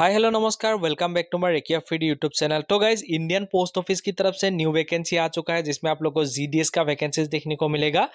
हाय hello नमस्कार welcome back to my रेकिया फीड यूट्यूब चैनल तो गाइज इंडियन पोस्ट ऑफिस की तरफ से न्यू वैकेंसी आ चुका है जिसमें आप लोगों को जीडीएस का वैकेंसीज देखने को मिलेगा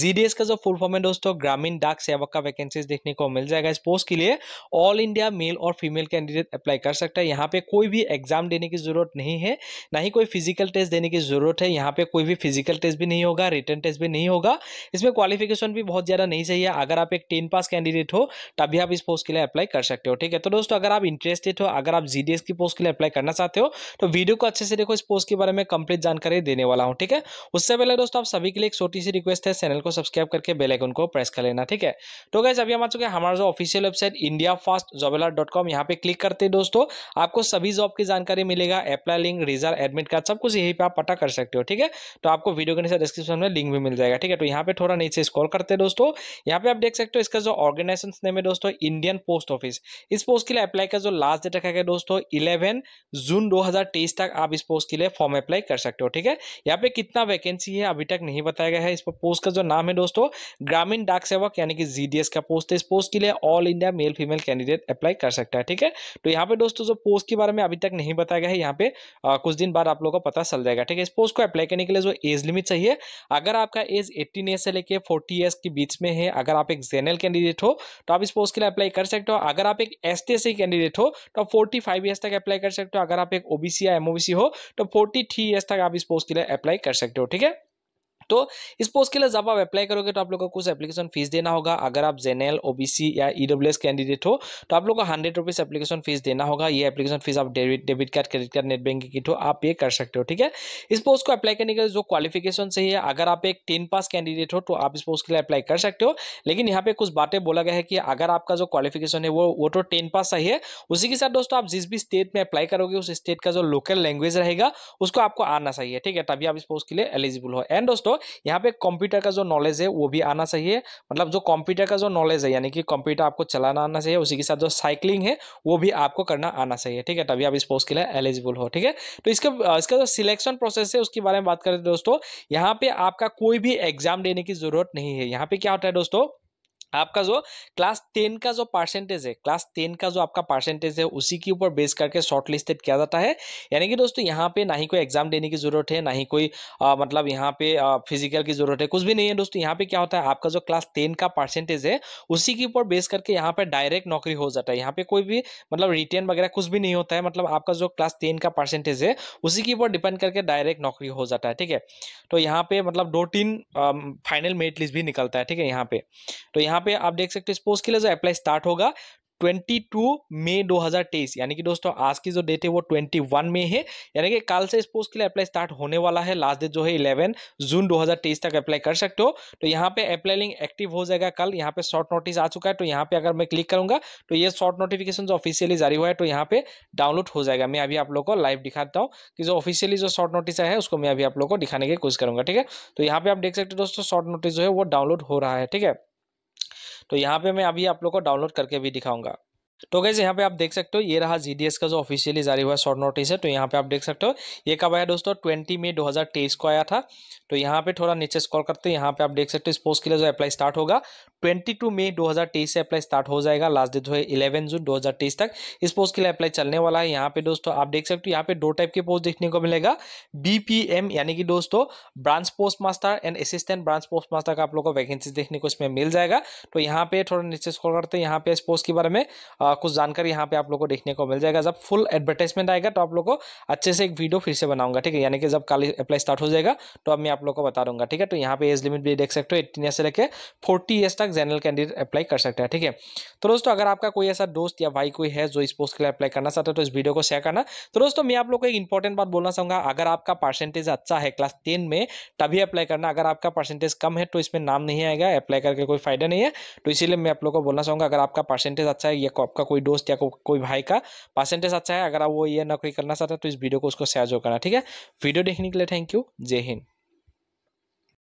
जीडीएस का जो फुल फॉर्म है दोस्तों ग्रामीण डाक सेवक का वैकेंसीज देखने को मिल जाएगा इस पोस्ट के लिए ऑल इंडिया मेल और फीमेल कैंडिडेट अप्लाई कर सकता है यहाँ पे कोई भी एग्जाम देने की जरूरत नहीं है ना ही कोई फिजिकल टेस्ट देने की जरूरत है यहाँ पे कोई भी फिजिकल टेस्ट भी नहीं होगा रिटर्न टेस्ट भी नहीं होगा इसमें क्वालिफिकेशन भी बहुत ज़्यादा नहीं चाहिए अगर आप एक टेन पास कैंडिडेट हो तभी आप इस पोस्ट के लिए अप्लाई कर सकते हो ठीक है तो दोस्तों अगर आप इंटरेस्ट इंटरेस्टेड हो तो अगर आप जीडीएस की पोस्ट के लिए अप्लाई करना चाहते हो तो वीडियो को अच्छे से देखो इस पोस्ट के बारे में कंप्लीट जानकारी देने वाला हूँ ठीक है उससे पहले दोस्तों आप सभी के लिए एक छोटी सी रिक्वेस्ट है चैनल को सब्सक्राइब करके बेलाइकन को प्रेस कर लेना ठीक है तो गैस अभी हम आ चुके हैं हमारा जो ऑफिशियल वेबसाइट इंडिया फास्ट जॉबेला डॉट कॉम यहाँ पे क्लिक करते हैं दोस्तों आपको सभी जॉब की जानकारी मिलेगा apply link result admit card सब कुछ यहीं पर आप पता कर सकते हो ठीक है तो आपको वीडियो के नीचे डिस्क्रिप्शन में लिंक भी मिल जाएगा ठीक है तो यहाँ पे थोड़ा नीचे स्कॉल करते हैं दोस्तों यहाँ पे आप देख सकते हो इसका जो ऑर्गेनाइजेशन नेम है दोस्तों इंडियन पोस्ट ऑफिस इस पोस्ट के लिए अप्लाई का जो लास्ट डेट रखा गया दोस्तों 11 जून 2023 तक आप इस पोस्ट के लिए फॉर्म अप्लाई कर सकते हो ठीक है यहाँ पे कितना वैकेंसी है अभी तक नहीं बताया गया है इस पोस्ट का जो नाम है दोस्तों ग्रामीण डाक सेवक यानी कि जी का पोस्ट है इस पोस्ट के लिए all India male female candidate apply कर सकता है ठीक है तो यहाँ पे दोस्तों जो पोस्ट के बारे में अभी तक नहीं बताया गया है यहाँ पे आ, कुछ दिन बाद आप लोगों को पता चल जाएगा ठीक है इस पोस्ट को अप्लाई करने के लिए जो एज लिमिट चाहिए अगर आपका एज एट्टीन ईयर से लेकर फोर्टी ईयर्स के बीच में है अगर आप एक जेनरल कैंडिडेट हो तो आप इस पोस्ट के लिए अप्लाई कर सकते हो अगर आप एक एस कैंडिडेट हो तो फोर्टी फाइव ईयर्स तक अप्लाई कर सकते हो अगर आप एक ओबीसी या एमओबीसी हो तो फोर्टी थ्री ईयर्स तक आप इस पोस्ट के लिए अप्लाई कर सकते हो ठीक है तो इस पोस्ट के लिए जब आप अप्लाई करोगे तो आप लोग को कुछ एप्लीकेशन फीस देना होगा अगर आप जेनएल ओबीसी या ईडब्ल्यूएस e कैंडिडेट हो तो आप लोग को हंड्रेड रुपीज एप्लीकेशन फीस देना होगा ये एप्लीकेशन फीस आप debit debit card credit card net banking की थ्रू आप ये कर सकते हो ठीक है इस पोस्ट को अप्लाई करने के लिए जो क्वालिफिकेशन चाहिए अगर आप एक टेन पास कैंडिडेट हो तो आप इस पोस्ट के लिए अप्लाई कर सकते हो लेकिन यहाँ पे कुछ बातें बोला गया है कि अगर आपका जो क्वालिफिकेशन है वो वो तो टेन पास चाहिए उसी के साथ दोस्तों आप जिस भी स्टेट में अप्लाई करोगे उस स्टेट का जो लोकल लैंग्वेज रहेगा उसको आपको आना चाहिए ठीक है तभी आप इस पोस्ट के लिए एलिजिबल हो एंड दोस्तों यहाँ पे कंप्यूटर का जो नॉलेज है वो भी आना चाहिए मतलब जो कंप्यूटर का जो नॉलेज है यानी कि कंप्यूटर आपको चलाना आना चाहिए उसी के साथ जो साइकिलिंग है वो भी आपको करना आना चाहिए ठीक है तभी आप इस पोस्ट के लिए एलिजिबल हो ठीक है तो इसके इसका जो सिलेक्शन प्रोसेस है उसके बारे में बात करें दोस्तों यहाँ पे आपका कोई भी एग्जाम देने की जरूरत नहीं है यहाँ पे क्या होता है दोस्तों आपका जो क्लास टेन का जो परसेंटेज है क्लास टेन का जो आपका परसेंटेज है उसी के ऊपर बेस करके शॉर्ट लिस्टेड किया जाता है यानी कि दोस्तों यहाँ पे ना ही कोई एग्जाम देने की जरूरत है ना ही कोई आ, मतलब यहाँ पे आ, फिजिकल की जरूरत है कुछ भी नहीं है दोस्तों यहाँ पे क्या होता है आपका जो क्लास टेन का परसेंटेज है उसी के ऊपर बेस करके यहाँ पे डायरेक्ट नौकरी हो जाता है यहाँ पे कोई भी मतलब रिटर्न वगैरह कुछ भी नहीं होता है मतलब आपका जो क्लास टेन का परसेंटेज है उसी के ऊपर डिपेंड करके डायरेक्ट नौकरी हो जाता है ठीक है तो यहाँ पे मतलब दो तीन फाइनल मेरिट लिस्ट भी निकलता है ठीक है यहाँ पे तो यहाँ पे आप देख सकते हो स्पोर्ट्स के लिए जो अप्लाई स्टार्ट होगा 22 मई 2023 यानी कि दोस्तों आज की जो डेट है वो 21 मई है यानी कि कल से स्पोर्ट्स के लिए अप्लाई स्टार्ट होने वाला है लास्ट डेट जो है 11 जून 2023 तक अप्लाई कर सकते हो तो यहाँ पे अप्लाई लिंक एक्टिव हो जाएगा कल यहाँ पे शॉर्ट नोटिस आ चुका है तो यहाँ पे अगर मैं क्लिक करूंगा तो ये शॉर्ट नोटिफिकेशन जो ऑफिशियली जारी हुआ है तो यहाँ पे डाउनलोड हो जाएगा मैं अभी आप लोग को लाइव दिखाता हूँ कि जो ऑफिशियली जो शॉर्ट नोटिस है उसको मैं अभी आप लोग को दिखाने की कोशिश करूंगा ठीक है तो यहाँ पे आप देख सकते हो दोस्तों शॉर्ट नोटिस जो है वो डाउनलोड हो रहा है ठीक है तो यहाँ पे मैं अभी आप लोग को डाउनलोड करके भी दिखाऊंगा तो गैस यहाँ पे आप देख सकते हो ये रहा जी का जो ऑफिशियली जारी हुआ शॉर्ट नोटिस है तो यहाँ पे आप देख सकते हो ये कब आया दोस्तों ट्वेंटी मई 2023 को आया था तो यहाँ पे थोड़ा नीचे स्कॉल करते हैं यहाँ पे आप देख सकते हो स्पोर्ट्स के लिए जो अप्लाई स्टार्ट होगा 22 मई 2023 से अप्लाई स्टार्ट हो जाएगा लास्ट डेट जो है इलेवन जून दो तक इस पोस्ट के लिए अप्लाई चलने वाला है यहाँ पे दोस्तों आप देख सकते हो यहाँ पे दो टाइप के पोस्ट देखने को मिलेगा बीपीएम यानी कि दोस्तों branch post master and assistant branch post master का आप लोग को वैकेंसी देखने को इसमें मिल जाएगा तो यहाँ पे थोड़ा नीचे स्कॉल करते हैं यहाँ पे स्पोर्ट्स के बारे में कुछ जानकारी यहाँ पे आप लोग को देखने को मिल जाएगा जब फुल एडवर्टाइजमेंट आएगा तो आप लोगों को अच्छे से एक वीडियो फिर से बनाऊंगा ठीक है यानी कि जब कल अप्लाई स्टार्ट हो जाएगा तो अब मैं आप लोग को बता दूंगा ठीक है तो यहाँ पे एज लिमिट भी देख सकते हो एट्टीन ईयर से लेकर फोर्टी ईयर्स तक जनरल कैंडिडेट अप्लाई कर सकते हैं ठीक है तो दोस्तों अगर आपका कोई ऐसा दोस्त या भाई कोई है जो इस पोस्ट के लिए अप्लाई करना चाहता है तो इस वीडियो को शेयर करना तो दोस्तों मैं आप लोग को एक इंपॉर्टेंट बात बोलना चाहूंगा अगर आपका परसेंटेज अच्छा है क्लास टेन में तभी अप्लाई करना अगर आपका परसेंटेज कम है तो इसमें नाम नहीं आएगा अप्लाई करके कोई फायदा नहीं है तो इसीलिए मैं आप लोग को बोलना चाहूंगा अगर आपका परसेंटेज अच्छा है या आपका कोई दोस्त या को, कोई भाई का परसेंटेज अच्छा है अगर आप वो ये नौकरी करना चाहते हैं तो इस वीडियो को उसको शेयर जो करना ठीक है वीडियो देखने के लिए थैंक यू जय हिंद